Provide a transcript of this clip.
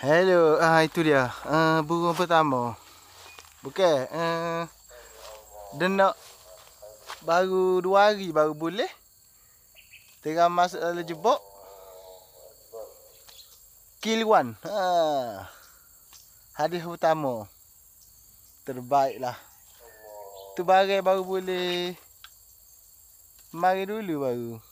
Hello, ah itu dia. Uh, burung pertama. Bukan, uh, ah, denak baru dua hari baru boleh. Tengah masuk dalam eh, jebok. Kill one. Ha. Hadis pertama. Terbaiklah. Tu barang baru boleh. Mari dulu baru.